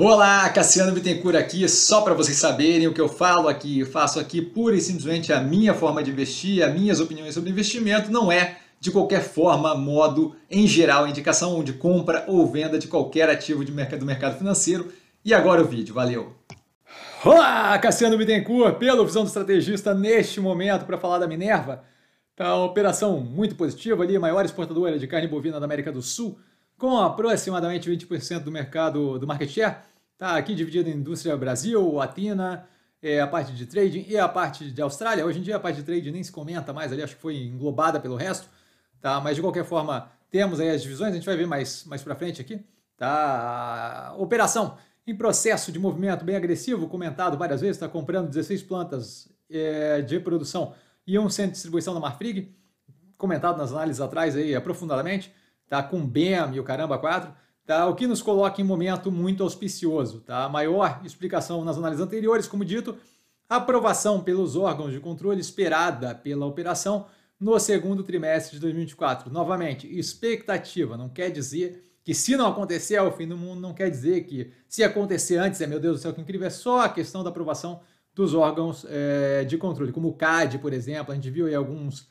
Olá, Cassiano Bittencourt aqui, só para vocês saberem o que eu falo aqui, eu faço aqui pura e simplesmente a minha forma de investir, as minhas opiniões sobre investimento, não é de qualquer forma, modo, em geral, indicação de compra ou venda de qualquer ativo de mercado, do mercado financeiro. E agora o vídeo, valeu! Olá, Cassiano Bittencourt, pelo Visão do Estrategista, neste momento para falar da Minerva, tá uma operação muito positiva ali, maior exportadora de carne bovina da América do Sul, com aproximadamente 20% do mercado do market share. Está aqui dividido em indústria Brasil, Atina, é, a parte de trading e a parte de Austrália. Hoje em dia a parte de trading nem se comenta mais ali, acho que foi englobada pelo resto. Tá? Mas de qualquer forma, temos aí as divisões, a gente vai ver mais, mais para frente aqui. Tá? Operação em processo de movimento bem agressivo, comentado várias vezes, está comprando 16 plantas é, de produção e um centro de distribuição da Marfrig, comentado nas análises atrás aí aprofundadamente tá? com BEM e o caramba 4, tá? o que nos coloca em momento muito auspicioso. Tá? A maior explicação nas análises anteriores, como dito, aprovação pelos órgãos de controle esperada pela operação no segundo trimestre de 2024. Novamente, expectativa não quer dizer que se não acontecer é o fim do mundo, não quer dizer que se acontecer antes, é meu Deus do céu, que incrível, é só a questão da aprovação dos órgãos é, de controle, como o CAD, por exemplo, a gente viu aí alguns,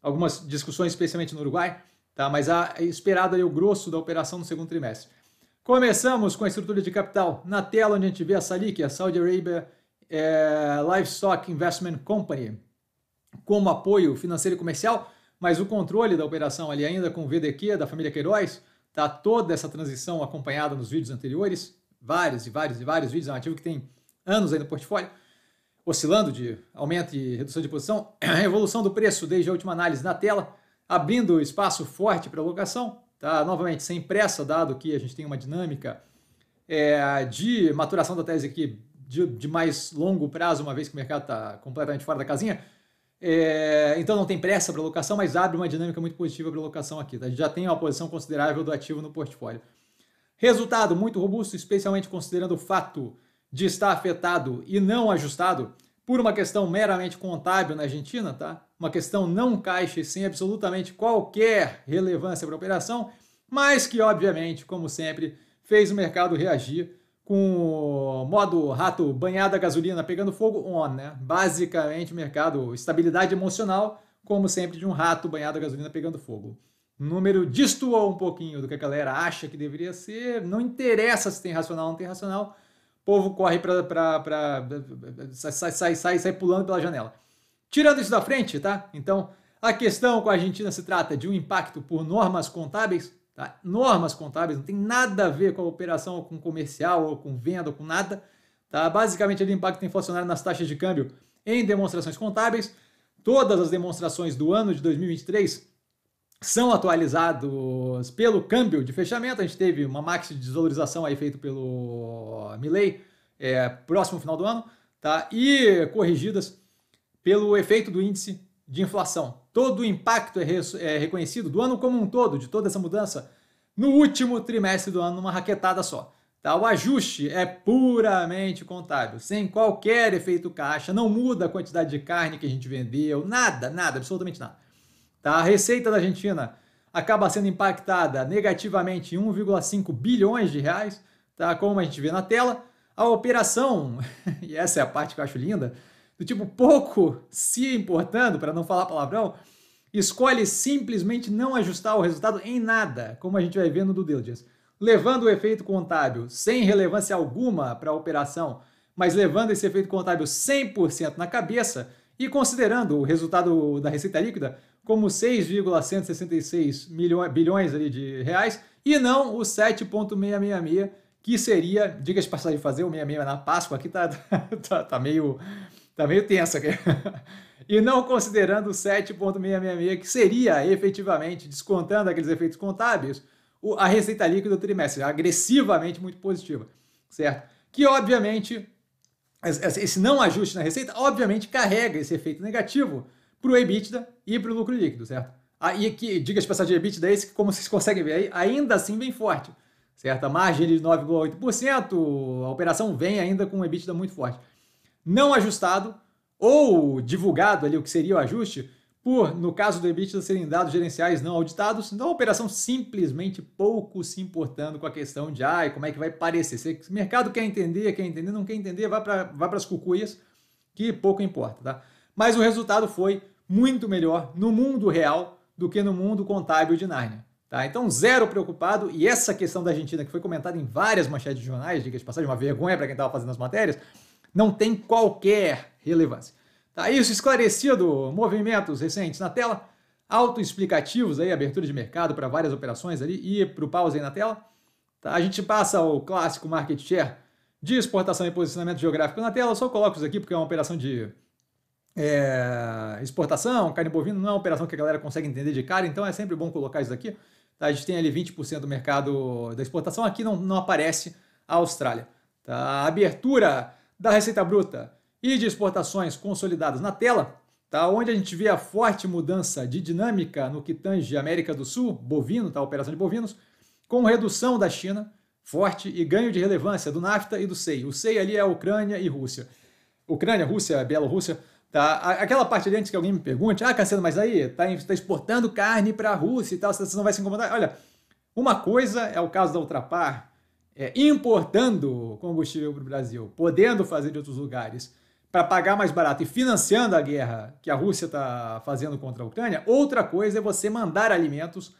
algumas discussões, especialmente no Uruguai, tá? mas a esperado ali o grosso da operação no segundo trimestre. Começamos com a estrutura de capital na tela onde a gente vê a Salik, a Saudi Arabia é, Livestock Investment Company, como apoio financeiro e comercial, mas o controle da operação ali ainda com o VDQ da família Queiroz, tá toda essa transição acompanhada nos vídeos anteriores, vários e vários e vários vídeos, é um ativo que tem anos aí no portfólio, oscilando de aumento e redução de posição, a evolução do preço desde a última análise na tela, abrindo espaço forte para locação, tá? novamente sem pressa, dado que a gente tem uma dinâmica é, de maturação da tese aqui de, de, mais longo prazo, uma vez que o mercado está completamente fora da casinha. É, então não tem pressa para locação, mas abre uma dinâmica muito positiva para locação aqui. Tá? A gente já tem uma posição considerável do ativo no portfólio. Resultado muito robusto, especialmente considerando o fato de estar afetado e não ajustado por uma questão meramente contábil na Argentina, tá? Uma questão não caixa e sem absolutamente qualquer relevância para a operação, mas que obviamente, como sempre, fez o mercado reagir com o modo rato banhado a gasolina pegando fogo on, né? Basicamente, mercado, estabilidade emocional, como sempre, de um rato banhado a gasolina pegando fogo. O número destoou um pouquinho do que a galera acha que deveria ser, não interessa se tem racional ou não tem racional, povo corre para sai, sai, sai, sai pulando pela janela. Tirando isso da frente, tá? Então, a questão com a Argentina se trata de um impacto por normas contábeis, tá? Normas contábeis, não tem nada a ver com a operação ou com comercial ou com venda ou com nada, tá? Basicamente, ele impacto inflacionário nas taxas de câmbio em demonstrações contábeis. Todas as demonstrações do ano de 2023 são atualizados pelo câmbio de fechamento. A gente teve uma max de desvalorização aí feito pelo Milley é, próximo final do ano, tá? E corrigidas pelo efeito do índice de inflação. Todo o impacto é, é reconhecido do ano como um todo, de toda essa mudança, no último trimestre do ano, numa raquetada só. Tá? O ajuste é puramente contábil, sem qualquer efeito caixa, não muda a quantidade de carne que a gente vendeu, nada, nada, absolutamente nada. Tá? A receita da Argentina acaba sendo impactada negativamente em 1,5 bilhões de reais, tá? como a gente vê na tela. A operação, e essa é a parte que eu acho linda, do tipo pouco se importando, para não falar palavrão, escolhe simplesmente não ajustar o resultado em nada, como a gente vai ver no due diligence, levando o efeito contábil sem relevância alguma para a operação, mas levando esse efeito contábil 100% na cabeça, e considerando o resultado da receita líquida como 6,166 bilhões ali de reais e não os 7,666 que seria, diga-se passagem de fazer, o 66 na Páscoa aqui tá, tá, tá meio tá meio tensa aqui. E não considerando o 7,666 que seria efetivamente descontando aqueles efeitos contábeis, a receita líquida do trimestre agressivamente muito positiva, certo? Que obviamente Assim, esse não ajuste na receita, obviamente carrega esse efeito negativo para o EBITDA e para o lucro líquido, certo? Aí ah, que diga de EBITDA é esse que, como vocês conseguem ver aí, ainda assim bem forte, certo? A margem de 9,8%, a operação vem ainda com um EBITDA muito forte. Não ajustado ou divulgado ali o que seria o ajuste, por, no caso do EBITDA, serem dados gerenciais não auditados, então a operação simplesmente pouco se importando com a questão de ah, como é que vai parecer. Se o mercado quer entender, quer entender, não quer entender, vá para vá as cucuias, que pouco importa. Tá? Mas o resultado foi muito melhor no mundo real do que no mundo contábil de Narnia. Tá? Então, zero preocupado, e essa questão da Argentina, que foi comentada em várias manchetes de jornais, diga de passagem, uma vergonha para quem estava fazendo as matérias, não tem qualquer relevância. Tá isso esclarecido, movimentos recentes na tela, autoexplicativos aí, abertura de mercado para várias operações ali e para o pause aí na tela. Tá, a gente passa o clássico market share de exportação e posicionamento geográfico na tela. Eu só coloco isso aqui porque é uma operação de é, exportação, carne bovina, não é uma operação que a galera consegue entender de cara, então é sempre bom colocar isso aqui. Tá, a gente tem ali 20% do mercado da exportação, aqui não, não aparece a Austrália. Tá, a abertura da Receita Bruta e de exportações consolidadas na tela, tá? onde a gente vê a forte mudança de dinâmica no que tange América do Sul, bovino, tá? operação de bovinos, com redução da China, forte, e ganho de relevância do NAFTA e do SEI. O SEI ali é a Ucrânia e Rússia. Ucrânia, Rússia, Bielorrússia, Tá? Aquela parte ali antes que alguém me pergunte, ah, Cassiano, mas aí tá, tá exportando carne para a Rússia e tal, você não vai se incomodar. Olha, uma coisa é o caso da Ultrapar é, importando combustível para o Brasil, podendo fazer de outros lugares para pagar mais barato e financiando a guerra que a Rússia está fazendo contra a Ucrânia, outra coisa é você mandar alimentos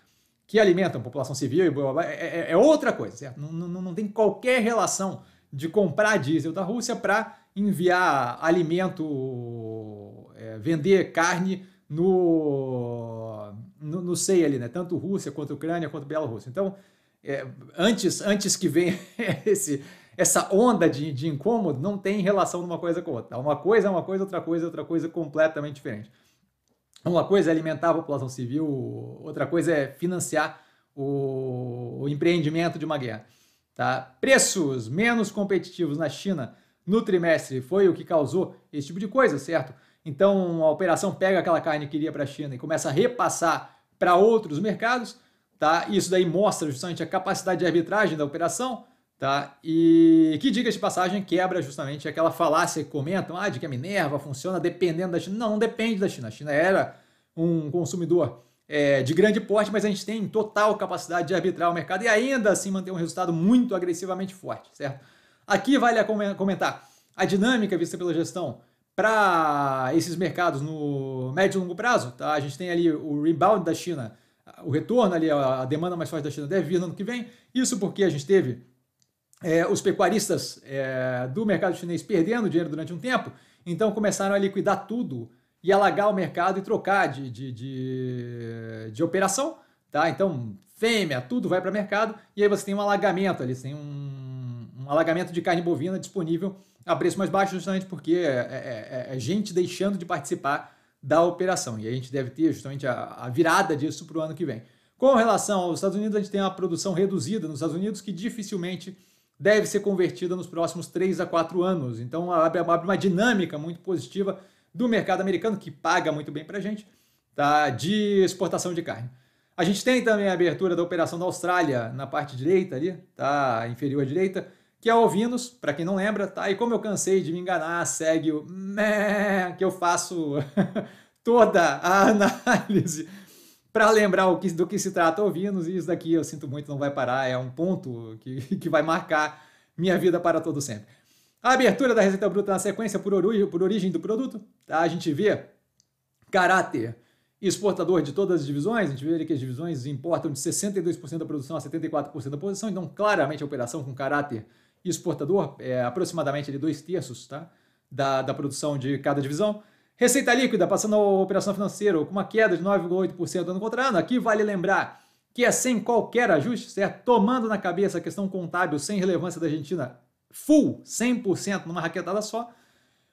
que alimentam a população civil e blá, blá, blá é, é, é outra coisa, certo? Não, não, não tem qualquer relação de comprar diesel da Rússia para enviar alimento, é, vender carne no, no, no sei ali, né? Tanto Rússia quanto Ucrânia quanto Bielorrússia. Então, é, antes, antes que venha esse, essa onda de, de incômodo não tem relação uma coisa com outra. Uma coisa é uma coisa, outra coisa é outra coisa completamente diferente. Uma coisa é alimentar a população civil, outra coisa é financiar o, o empreendimento de uma guerra. Tá? Preços menos competitivos na China no trimestre foi o que causou esse tipo de coisa, certo? Então a operação pega aquela carne que iria para a China e começa a repassar para outros mercados, tá? Isso daí mostra justamente a capacidade de arbitragem da operação, Tá? E que diga de passagem quebra justamente aquela falácia que comentam ah, de que a Minerva funciona dependendo da China. Não, não depende da China. A China era um consumidor é, de grande porte, mas a gente tem total capacidade de arbitrar o mercado e ainda assim manter um resultado muito agressivamente forte, certo? Aqui vale a comentar a dinâmica vista pela gestão para esses mercados no médio e longo prazo. Tá? A gente tem ali o rebound da China, o retorno ali, a demanda mais forte da China deve vir no ano que vem. Isso porque a gente teve é, os pecuaristas é, do mercado chinês perdendo dinheiro durante um tempo, então começaram a liquidar tudo e alagar o mercado e trocar de, de, de, de operação. Tá? Então, fêmea, tudo vai para o mercado e aí você tem um alagamento ali, você tem um, um alagamento de carne bovina disponível a preço mais baixo, justamente porque é, é, é, é gente deixando de participar da operação. E a gente deve ter justamente a, a virada disso para o ano que vem. Com relação aos Estados Unidos, a gente tem uma produção reduzida nos Estados Unidos que dificilmente deve ser convertida nos próximos 3 a 4 anos. Então abre uma dinâmica muito positiva do mercado americano, que paga muito bem para a gente, tá? de exportação de carne. A gente tem também a abertura da operação da Austrália na parte direita ali, tá? Inferior à direita, que é ovinos, para quem não lembra, tá? E como eu cansei de me enganar, segue o que eu faço toda a análise para lembrar o que, do que se trata ouvindo, e isso daqui eu sinto muito, não vai parar, é um ponto que, que vai marcar minha vida para todo sempre. A abertura da Receita Bruta na sequência por, por origem do produto, tá? a gente vê caráter exportador de todas as divisões, a gente vê que as divisões importam de 62% da produção a 74% da produção, então claramente a operação com caráter exportador é aproximadamente ali, dois terços tá? da, da produção de cada divisão. Receita líquida passando a operação financeira com uma queda de 9,8% ano contra ano. Aqui vale lembrar que é sem qualquer ajuste, certo? Tomando na cabeça a questão contábil sem relevância da Argentina, full, 100% numa raquetada só.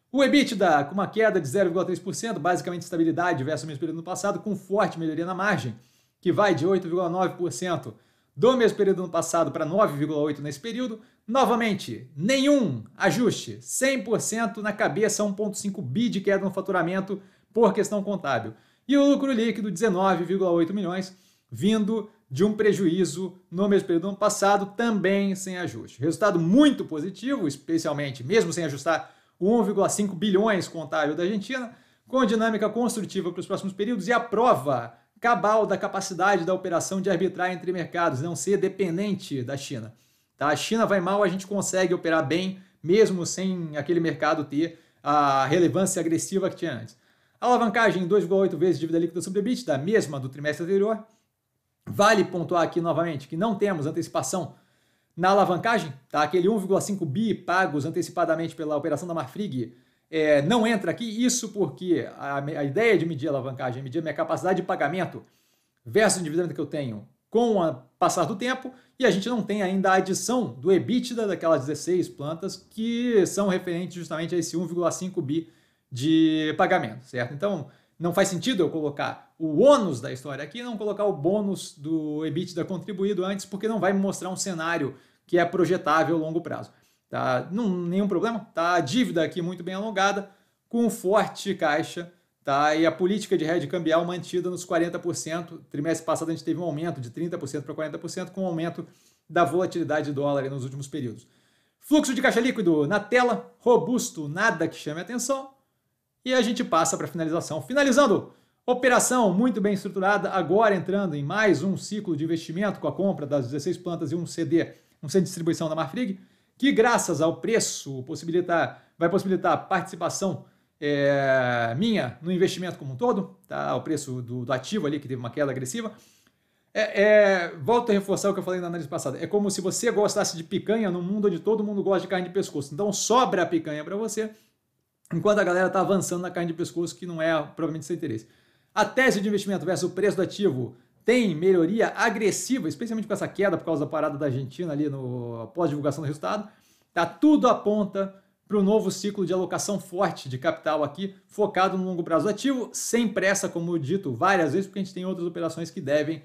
O EBITDA com uma queda de 0,3%, basicamente estabilidade versus o mesmo período no passado, com forte melhoria na margem, que vai de 8,9% do mesmo período do ano passado para 9,8 nesse período. Novamente, nenhum ajuste, 100% na cabeça, 1,5 bi de queda no faturamento por questão contábil. E o lucro líquido, 19,8 milhões, vindo de um prejuízo no mesmo período do ano passado, também sem ajuste. Resultado muito positivo, especialmente, mesmo sem ajustar, 1,5 bilhões contábil da Argentina, com dinâmica construtiva para os próximos períodos e a prova cabal da capacidade da operação de arbitrar entre mercados, não ser dependente da China. Tá? A China vai mal, a gente consegue operar bem, mesmo sem aquele mercado ter a relevância agressiva que tinha antes. A alavancagem 2,8 vezes dívida líquida sobre bit, da mesma do trimestre anterior. Vale pontuar aqui novamente que não temos antecipação na alavancagem, tá? Aquele 1,5 bi pagos antecipadamente pela operação da Marfrig é, não entra aqui, isso porque a, a, ideia de medir a alavancagem, medir a minha capacidade de pagamento versus o endividamento que eu tenho com o passar do tempo, e a gente não tem ainda a adição do EBITDA daquelas 16 plantas que são referentes justamente a esse 1,5 bi de pagamento, certo? Então, não faz sentido eu colocar o ônus da história aqui, e não colocar o bônus do EBITDA contribuído antes, porque não vai me mostrar um cenário que é projetável a longo prazo tá? Não, nenhum problema, tá? A dívida aqui muito bem alongada, com forte caixa, tá? E a política de rede cambial mantida nos 40%. Trimestre passado a gente teve um aumento de 30% para 40%, com o um aumento da volatilidade do dólar nos últimos períodos. Fluxo de caixa líquido na tela, robusto, nada que chame atenção. E a gente passa para a finalização. Finalizando, operação muito bem estruturada, agora entrando em mais um ciclo de investimento com a compra das 16 plantas e um CD, um centro de distribuição da Marfrig que, graças ao preço, possibilitar, vai possibilitar a participação é, minha no investimento como um todo, tá? o preço do, do ativo ali, que teve uma queda agressiva. É, é, volto a reforçar o que eu falei na análise passada. É como se você gostasse de picanha num mundo onde todo mundo gosta de carne de pescoço. Então sobra a picanha para você, enquanto a galera está avançando na carne de pescoço, que não é provavelmente seu interesse. A tese de investimento versus o preço do ativo tem melhoria agressiva, especialmente com essa queda por causa da parada da Argentina ali no pós-divulgação do resultado. Tá tudo aponta para o novo ciclo de alocação forte de capital aqui, focado no longo prazo ativo, sem pressa, como dito várias vezes, porque a gente tem outras operações que devem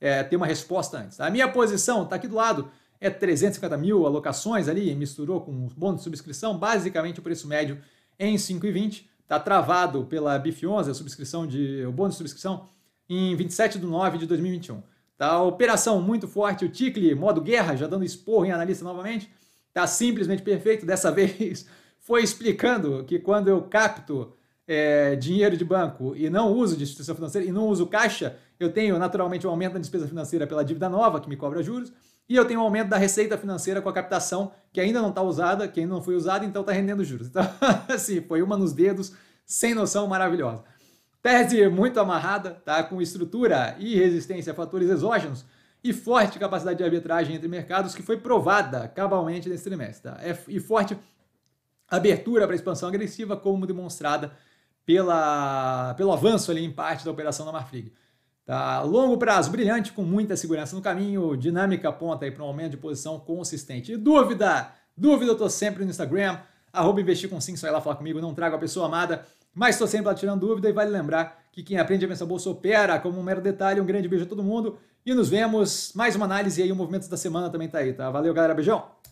é, ter uma resposta antes. Tá? A minha posição está aqui do lado, é 350 mil alocações ali, misturou com o bônus de subscrição, basicamente o preço médio em 5,20, está travado pela BIF11, a subscrição de, o bônus de subscrição em 27 de 9 de 2021. Tá, operação muito forte, o Tickle, modo guerra, já dando esporro em analista novamente. Tá simplesmente perfeito. Dessa vez foi explicando que quando eu capto é, dinheiro de banco e não uso de instituição financeira e não uso caixa, eu tenho naturalmente um aumento da despesa financeira pela dívida nova, que me cobra juros, e eu tenho um aumento da receita financeira com a captação, que ainda não está usada, que ainda não foi usada, então está rendendo juros. Então, assim, foi uma nos dedos, sem noção, maravilhosa. Tese muito amarrada, tá? com estrutura e resistência a fatores exógenos e forte capacidade de arbitragem entre mercados que foi provada cabalmente nesse trimestre. Tá? É e forte abertura para expansão agressiva, como demonstrada pela, pelo avanço ali em parte da operação da Marfrig. Tá? Longo prazo brilhante, com muita segurança no caminho, dinâmica aponta para um aumento de posição consistente. E dúvida? Dúvida eu estou sempre no Instagram, arroba investir com sim, só ir lá falar comigo, não trago a pessoa amada. Mas estou sempre lá tirando dúvida e vale lembrar que quem aprende a pensar bolsa opera como um mero detalhe. Um grande beijo a todo mundo e nos vemos. Mais uma análise aí, o Movimentos da Semana também tá aí, tá? Valeu, galera. Beijão!